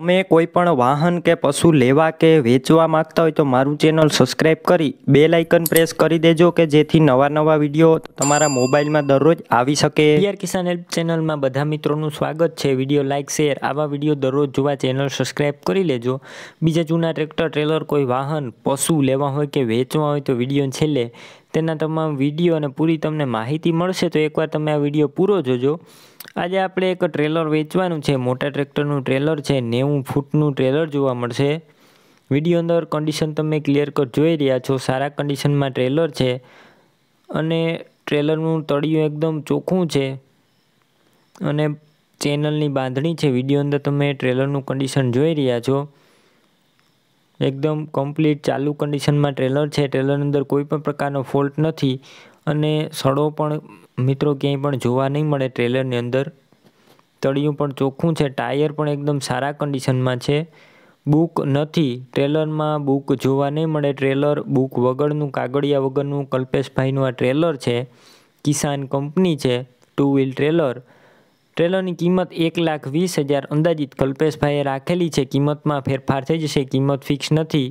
તમે કોઈ પણ વાહન કે પશુ લેવા કે વેચવા માંગતા હોય તો મારું ચેનલ સબસ્ક્રાઈબ કરી બે લાઇકન પ્રેસ કરી દેજો કે જેથી નવા નવા વિડીયો તમારા મોબાઈલમાં દરરોજ આવી શકે પીઆર કિસાન હેલ્પ ચેનલમાં બધા મિત્રોનું સ્વાગત છે વિડીયો લાઇક શેર આવા વિડીયો દરરોજ જોવા ચેનલ સબસ્ક્રાઈબ કરી લેજો બીજા જૂના ટ્રેક્ટર ટ્રેલર કોઈ વાહન પશુ લેવા હોય કે વેચવા હોય તો વિડીયો છેલ્લે તેના તમામ વિડીયો અને પૂરી તમને માહિતી મળશે તો એકવાર તમે આ વિડીયો પૂરો જોજો આજે આપણે એક ટ્રેલર વેચવાનું છે મોટા ટ્રેક્ટરનું ટ્રેલર છે નેવું ફૂટનું ટ્રેલર જોવા મળશે વિડીયો અંદર કન્ડિશન તમે ક્લિયર કટ જોઈ રહ્યા છો સારા કન્ડિશનમાં ટ્રેલર છે અને ટ્રેલરનું તળિયું એકદમ ચોખ્ખું છે અને ચેનલની બાંધણી છે વિડીયો અંદર તમે ટ્રેલરનું કન્ડિશન જોઈ રહ્યા છો એકદમ કમ્પ્લીટ ચાલુ કન્ડિશનમાં ટ્રેલર છે ટ્રેલરની અંદર કોઈપણ પ્રકારનો ફોલ્ટ નથી અને સડો પણ મિત્રો ક્યાંય પણ જોવા નહીં મળે ટ્રેલરની અંદર તળિયું પણ ચોખ્ખું છે ટાયર પણ એકદમ સારા કન્ડિશનમાં છે બુક નથી ટ્રેલરમાં બુક જોવા નહીં મળે ટ્રેલર બુક વગરનું કાગળિયા વગરનું કલ્પેશભાઈનું આ ટ્રેલર છે કિસાન કંપની છે ટુ વ્હીલ ટ્રેલર ટ્રેલરની કિંમત એક લાખ વીસ હજાર અંદાજિત કલ્પેશભાઈએ રાખેલી છે કિંમતમાં ફેરફાર થઈ જશે કિંમત ફિક્સ નથી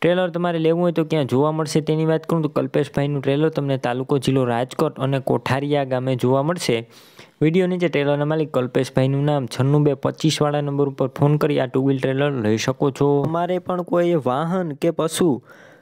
ટ્રેલર તમારે લેવું હોય તો ક્યાં જોવા મળશે તેની વાત કરું તો કલ્પેશભાઈનું ટ્રેલર તમને તાલુકો જિલ્લો રાજકોટ અને કોઠારીયા ગામે જોવા મળશે વિડીયો નીચે ટ્રેલરના માલિક કલ્પેશભાઈનું નામ છન્નું બે પચીસવાળા નંબર ઉપર ફોન કરી આ ટુ વ્હીલ ટ્રેલર લઈ શકો છો અમારે પણ કોઈ વાહન કે પશુ